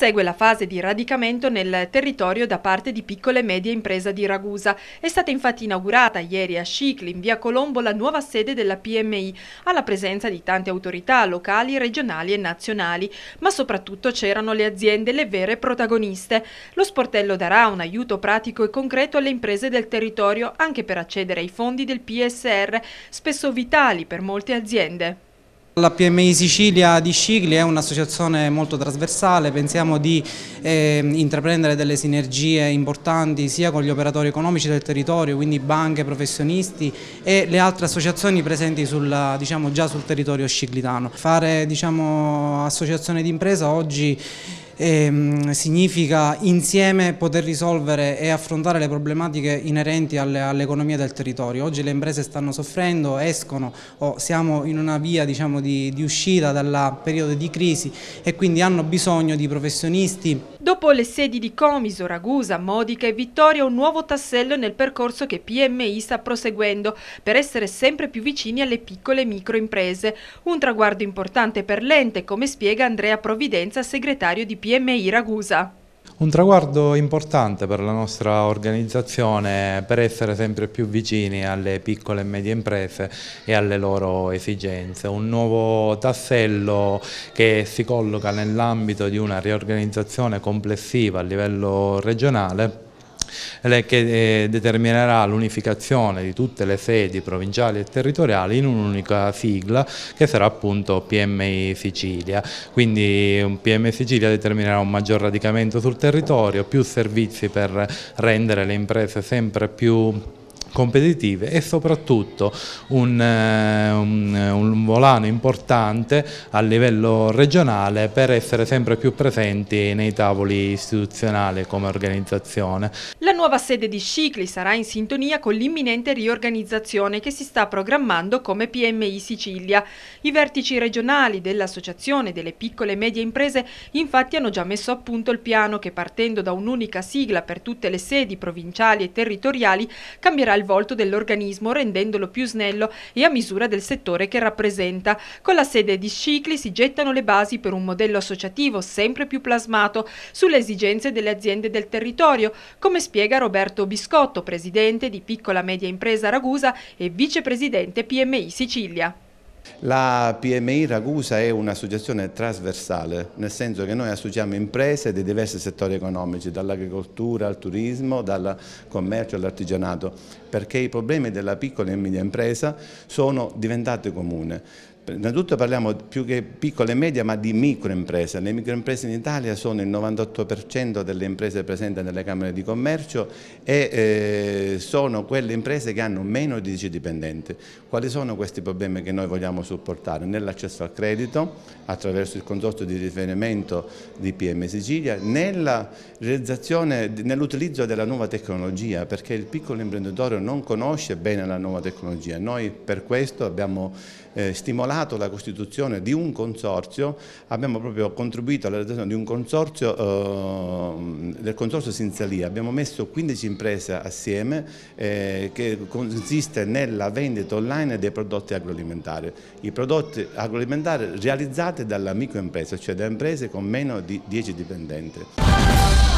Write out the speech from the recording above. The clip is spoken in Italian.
segue la fase di radicamento nel territorio da parte di piccole e medie imprese di Ragusa. È stata infatti inaugurata ieri a Scicli, in via Colombo, la nuova sede della PMI, alla presenza di tante autorità locali, regionali e nazionali. Ma soprattutto c'erano le aziende, le vere protagoniste. Lo sportello darà un aiuto pratico e concreto alle imprese del territorio, anche per accedere ai fondi del PSR, spesso vitali per molte aziende. La PMI Sicilia di Scicli è un'associazione molto trasversale, pensiamo di eh, intraprendere delle sinergie importanti sia con gli operatori economici del territorio, quindi banche, professionisti e le altre associazioni presenti sul, diciamo, già sul territorio sciclitano. Fare diciamo, associazione d'impresa oggi ehm, significa insieme poter risolvere e affrontare le problematiche inerenti all'economia all del territorio. Oggi le imprese stanno soffrendo, escono o siamo in una via diciamo, di, di uscita dal periodo di crisi e quindi hanno bisogno di professionisti Dopo le sedi di Comiso, Ragusa, Modica e Vittoria, un nuovo tassello nel percorso che PMI sta proseguendo per essere sempre più vicini alle piccole microimprese. Un traguardo importante per l'ente, come spiega Andrea Providenza, segretario di PMI Ragusa. Un traguardo importante per la nostra organizzazione per essere sempre più vicini alle piccole e medie imprese e alle loro esigenze. Un nuovo tassello che si colloca nell'ambito di una riorganizzazione complessiva a livello regionale che eh, determinerà l'unificazione di tutte le sedi provinciali e territoriali in un'unica sigla che sarà appunto PMI Sicilia. Quindi un PM Sicilia determinerà un maggior radicamento sul territorio, più servizi per rendere le imprese sempre più competitive e soprattutto un, eh, un, un, volano importante a livello regionale per essere sempre più presenti nei tavoli istituzionali come organizzazione. La nuova sede di Scicli sarà in sintonia con l'imminente riorganizzazione che si sta programmando come PMI Sicilia. I vertici regionali dell'Associazione delle piccole e medie imprese infatti hanno già messo a punto il piano che partendo da un'unica sigla per tutte le sedi provinciali e territoriali cambierà il volto dell'organismo rendendolo più snello e a misura del settore che rappresenta. Con la sede di Scicli si gettano le basi per un modello associativo sempre più plasmato sulle esigenze delle aziende del territorio, come spiega spiega Roberto Biscotto, presidente di Piccola Media Impresa Ragusa e vicepresidente PMI Sicilia. La PMI Ragusa è un'associazione trasversale, nel senso che noi associamo imprese dei diversi settori economici, dall'agricoltura al turismo, dal commercio all'artigianato, perché i problemi della piccola e media impresa sono diventati comuni. Innanzitutto parliamo più che piccole e medie ma di microimprese. Le microimprese in Italia sono il 98% delle imprese presenti nelle Camere di Commercio e eh, sono quelle imprese che hanno meno di 10 dipendenti. Quali sono questi problemi che noi vogliamo supportare? Nell'accesso al credito attraverso il consorzio di riferimento di PM Sicilia, nella realizzazione, nell'utilizzo della nuova tecnologia perché il piccolo imprenditore non conosce bene la nuova tecnologia. Noi per questo abbiamo eh, stimolato firmato la costituzione di un consorzio, abbiamo proprio contribuito alla realizzazione di un consorzio, eh, del consorzio Sinzalia, abbiamo messo 15 imprese assieme eh, che consiste nella vendita online dei prodotti agroalimentari, i prodotti agroalimentari realizzati dalla microimpresa, cioè da imprese con meno di 10 dipendenti.